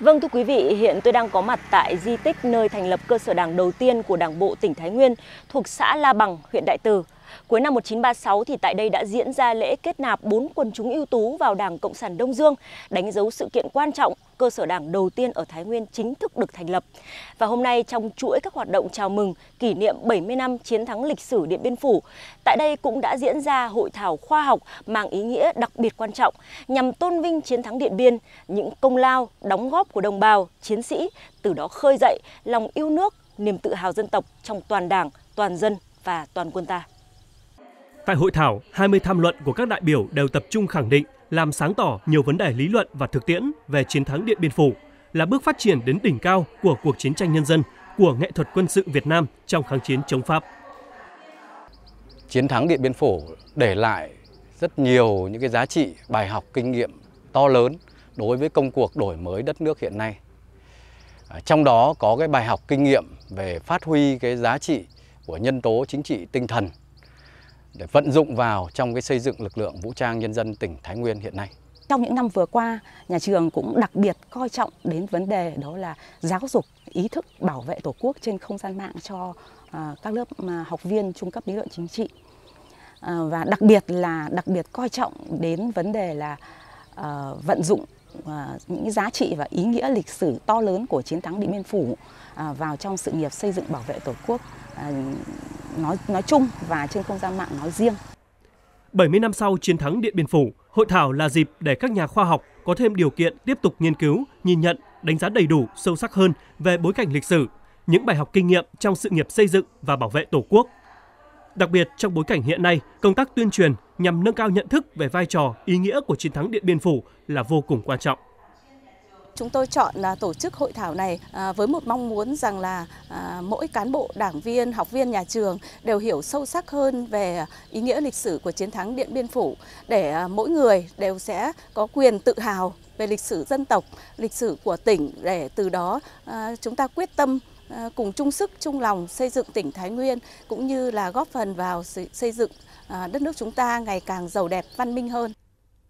Vâng thưa quý vị, hiện tôi đang có mặt tại di tích nơi thành lập cơ sở đảng đầu tiên của Đảng bộ tỉnh Thái Nguyên thuộc xã La Bằng, huyện Đại Từ. Cuối năm 1936 thì tại đây đã diễn ra lễ kết nạp 4 quần chúng ưu tú vào Đảng Cộng sản Đông Dương, đánh dấu sự kiện quan trọng cơ sở đảng đầu tiên ở Thái Nguyên chính thức được thành lập. Và hôm nay trong chuỗi các hoạt động chào mừng kỷ niệm 70 năm chiến thắng lịch sử Điện Biên Phủ, tại đây cũng đã diễn ra hội thảo khoa học mang ý nghĩa đặc biệt quan trọng nhằm tôn vinh chiến thắng Điện Biên, những công lao, đóng góp của đồng bào, chiến sĩ, từ đó khơi dậy lòng yêu nước, niềm tự hào dân tộc trong toàn đảng, toàn dân và toàn quân ta. Tại hội thảo, 20 tham luận của các đại biểu đều tập trung khẳng định làm sáng tỏ nhiều vấn đề lý luận và thực tiễn về chiến thắng Điện Biên Phủ, là bước phát triển đến đỉnh cao của cuộc chiến tranh nhân dân của nghệ thuật quân sự Việt Nam trong kháng chiến chống Pháp. Chiến thắng Điện Biên Phủ để lại rất nhiều những cái giá trị, bài học, kinh nghiệm to lớn đối với công cuộc đổi mới đất nước hiện nay. À, trong đó có cái bài học kinh nghiệm về phát huy cái giá trị của nhân tố chính trị tinh thần để vận dụng vào trong cái xây dựng lực lượng vũ trang nhân dân tỉnh Thái Nguyên hiện nay. Trong những năm vừa qua, nhà trường cũng đặc biệt coi trọng đến vấn đề đó là giáo dục ý thức bảo vệ Tổ quốc trên không gian mạng cho à, các lớp à, học viên trung cấp lý luận chính trị. À, và đặc biệt là đặc biệt coi trọng đến vấn đề là vận dụng những giá trị và ý nghĩa lịch sử to lớn của chiến thắng Điện Biên Phủ vào trong sự nghiệp xây dựng bảo vệ Tổ quốc nói nói chung và trên không gian mạng nói riêng. 70 năm sau chiến thắng Điện Biên Phủ, hội thảo là dịp để các nhà khoa học có thêm điều kiện tiếp tục nghiên cứu, nhìn nhận, đánh giá đầy đủ, sâu sắc hơn về bối cảnh lịch sử, những bài học kinh nghiệm trong sự nghiệp xây dựng và bảo vệ Tổ quốc. Đặc biệt trong bối cảnh hiện nay, công tác tuyên truyền nhằm nâng cao nhận thức về vai trò, ý nghĩa của chiến thắng Điện Biên Phủ là vô cùng quan trọng. Chúng tôi chọn là tổ chức hội thảo này à, với một mong muốn rằng là à, mỗi cán bộ, đảng viên, học viên nhà trường đều hiểu sâu sắc hơn về ý nghĩa lịch sử của chiến thắng Điện Biên Phủ để à, mỗi người đều sẽ có quyền tự hào về lịch sử dân tộc, lịch sử của tỉnh để từ đó chúng ta quyết tâm cùng chung sức chung lòng xây dựng tỉnh Thái Nguyên cũng như là góp phần vào xây dựng đất nước chúng ta ngày càng giàu đẹp văn minh hơn.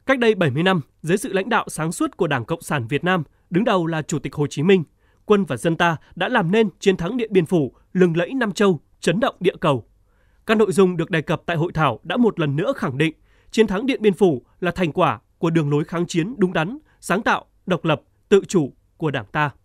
Cách đây 70 năm, dưới sự lãnh đạo sáng suốt của Đảng Cộng sản Việt Nam, đứng đầu là Chủ tịch Hồ Chí Minh, quân và dân ta đã làm nên chiến thắng Điện Biên Phủ, lừng lẫy Nam Châu, chấn động địa cầu. Các nội dung được đề cập tại hội thảo đã một lần nữa khẳng định chiến thắng Điện Biên Phủ là thành quả của đường lối kháng chiến đúng đắn, sáng tạo, độc lập, tự chủ của Đảng ta.